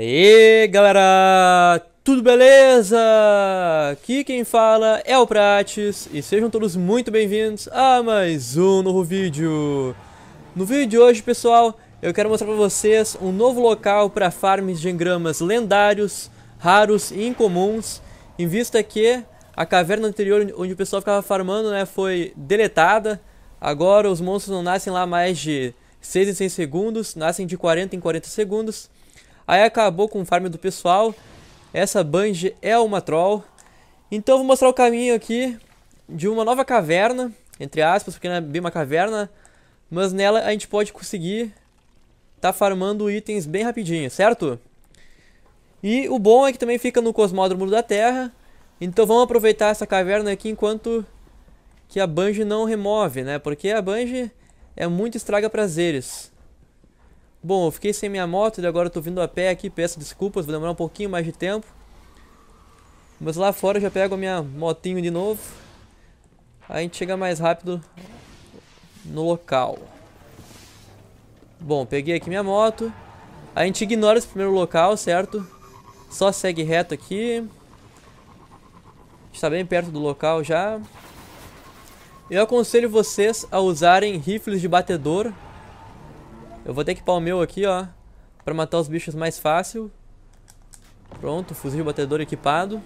e galera! Tudo beleza? Aqui quem fala é o Prates e sejam todos muito bem-vindos a mais um novo vídeo. No vídeo de hoje, pessoal, eu quero mostrar para vocês um novo local para farms de engramas lendários, raros e incomuns, em vista que a caverna anterior onde o pessoal ficava farmando né, foi deletada. Agora os monstros não nascem lá mais de 6 em 6 segundos, nascem de 40 em 40 segundos. Aí acabou com o farm do pessoal. Essa Banji é uma troll. Então eu vou mostrar o caminho aqui de uma nova caverna, entre aspas, porque não é bem uma caverna, mas nela a gente pode conseguir tá farmando itens bem rapidinho, certo? E o bom é que também fica no Cosmódromo da Terra, então vamos aproveitar essa caverna aqui enquanto que a Banji não remove, né? Porque a Banji é muito estraga prazeres. Bom, eu fiquei sem minha moto e agora eu tô vindo a pé aqui, peço desculpas, vou demorar um pouquinho mais de tempo. Mas lá fora eu já pego a minha motinho de novo. Aí a gente chega mais rápido no local. Bom, peguei aqui minha moto. A gente ignora esse primeiro local, certo? Só segue reto aqui. Está bem perto do local já. Eu aconselho vocês a usarem rifles de batedor. Eu vou ter que o meu aqui, ó. Pra matar os bichos mais fácil. Pronto, fuzil de batedor equipado.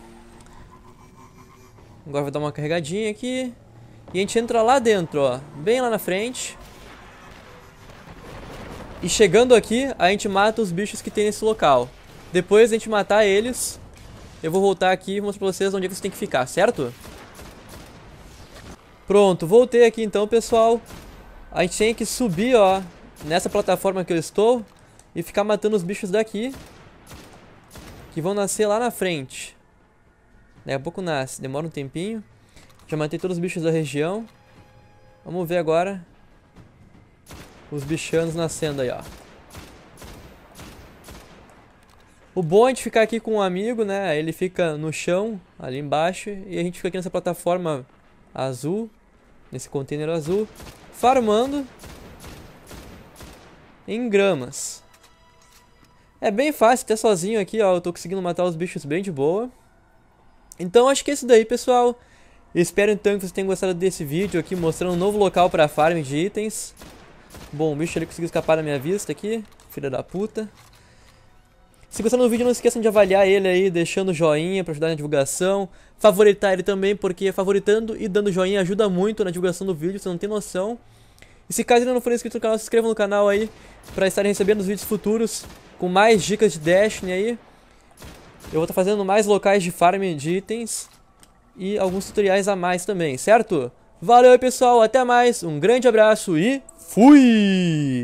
Agora vou dar uma carregadinha aqui. E a gente entra lá dentro, ó. Bem lá na frente. E chegando aqui, a gente mata os bichos que tem nesse local. Depois a gente matar eles, eu vou voltar aqui e mostrar pra vocês onde é que você tem que ficar, certo? Pronto, voltei aqui então, pessoal. A gente tem que subir, ó, nessa plataforma que eu estou e ficar matando os bichos daqui que vão nascer lá na frente. Daqui a pouco nasce, demora um tempinho. Já matei todos os bichos da região. Vamos ver agora os bichanos nascendo aí, ó. O bom é de ficar aqui com um amigo, né? Ele fica no chão, ali embaixo, e a gente fica aqui nessa plataforma azul. Nesse container azul. Farmando. Em gramas. É bem fácil, até sozinho aqui, ó. Eu tô conseguindo matar os bichos bem de boa. Então acho que é isso daí, pessoal. Espero então que vocês tenham gostado desse vídeo aqui, mostrando um novo local pra farm de itens. Bom, o bicho ele conseguiu escapar da minha vista aqui. Filha da puta. Se gostaram do vídeo, não esqueçam de avaliar ele aí, deixando joinha para ajudar na divulgação. Favoritar ele também, porque favoritando e dando joinha ajuda muito na divulgação do vídeo, você não tem noção. E se caso ainda não for inscrito no canal, se inscreva no canal aí, para estarem recebendo os vídeos futuros com mais dicas de Destiny aí. Eu vou estar tá fazendo mais locais de farm de itens e alguns tutoriais a mais também, certo? Valeu aí, pessoal, até mais, um grande abraço e fui!